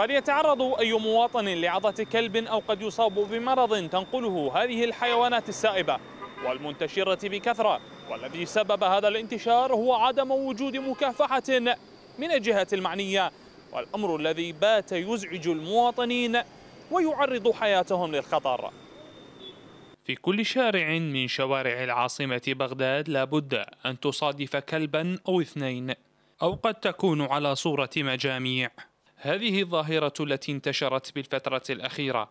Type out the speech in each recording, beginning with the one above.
قد يتعرض أي مواطن لعضة كلب أو قد يصاب بمرض تنقله هذه الحيوانات السائبة والمنتشرة بكثرة والذي سبب هذا الانتشار هو عدم وجود مكافحة من الجهات المعنية والأمر الذي بات يزعج المواطنين ويعرض حياتهم للخطر في كل شارع من شوارع العاصمة بغداد لابد أن تصادف كلبا أو اثنين أو قد تكون على صورة مجاميع هذه الظاهرة التي انتشرت بالفترة الأخيرة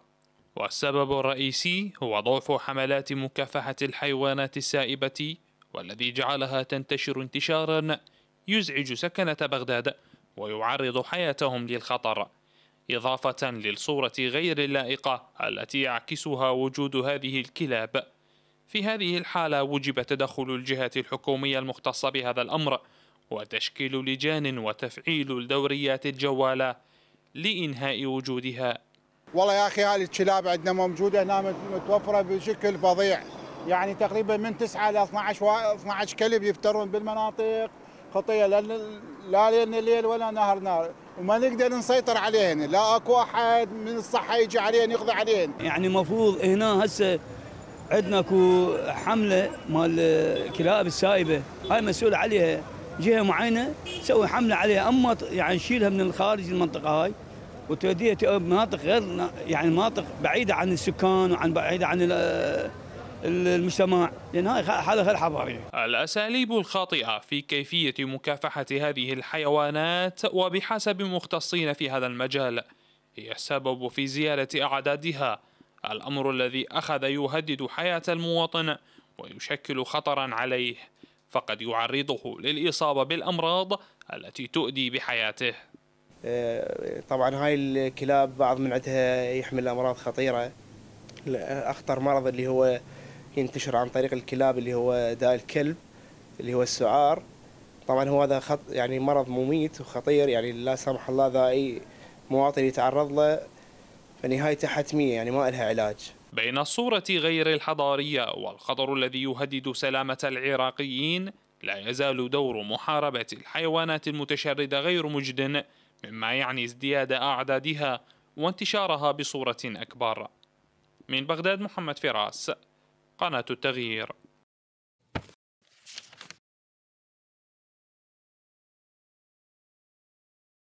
والسبب الرئيسي هو ضعف حملات مكافحة الحيوانات السائبة والذي جعلها تنتشر انتشارا يزعج سكنة بغداد ويعرض حياتهم للخطر إضافة للصورة غير اللائقة التي يعكسها وجود هذه الكلاب في هذه الحالة وجب تدخل الجهات الحكومية المختصة بهذا الأمر وتشكيل لجان وتفعيل الدوريات الجوالة لإنهاء وجودها والله يا أخي هذه الكلاب عندنا موجودة هنا متوفرة بشكل فظيع يعني تقريبا من 9 إلى 12 و... 12 كلب يفترون بالمناطق خطية لا لا ليل الليل ولا نهر نار وما نقدر نسيطر عليهن لا اكو احد من الصحة يجي عليهن يقضي عليهن يعني المفروض هنا هسه عندنا اكو حمله مال الكلاب السايبه هاي مسؤول عليها جهه معينه تسوي حمله عليها اما يعني تشيلها من الخارج المنطقه هاي وتوديها مناطق غير يعني مناطق بعيده عن السكان وعن بعيده عن المجتمع لان هاي حاله غير حضاريه. الاساليب الخاطئه في كيفيه مكافحه هذه الحيوانات وبحسب مختصين في هذا المجال هي السبب في زياده اعدادها الامر الذي اخذ يهدد حياه المواطن ويشكل خطرا عليه. فقد يعرضه للإصابة بالأمراض التي تؤدي بحياته آه، طبعا هاي الكلاب بعض من عندها يحمل أمراض خطيرة أخطر مرض اللي هو ينتشر عن طريق الكلاب اللي هو داء الكلب اللي هو السعار طبعا هو هذا خط يعني مرض مميت وخطير يعني لا سمح الله ذا أي مواطن يتعرض له فنهايته حتمية يعني ما لها علاج بين الصورة غير الحضارية والخطر الذي يهدد سلامة العراقيين لا يزال دور محاربة الحيوانات المتشردة غير مجد مما يعني ازدياد أعدادها وانتشارها بصورة أكبر من بغداد محمد فراس قناة التغيير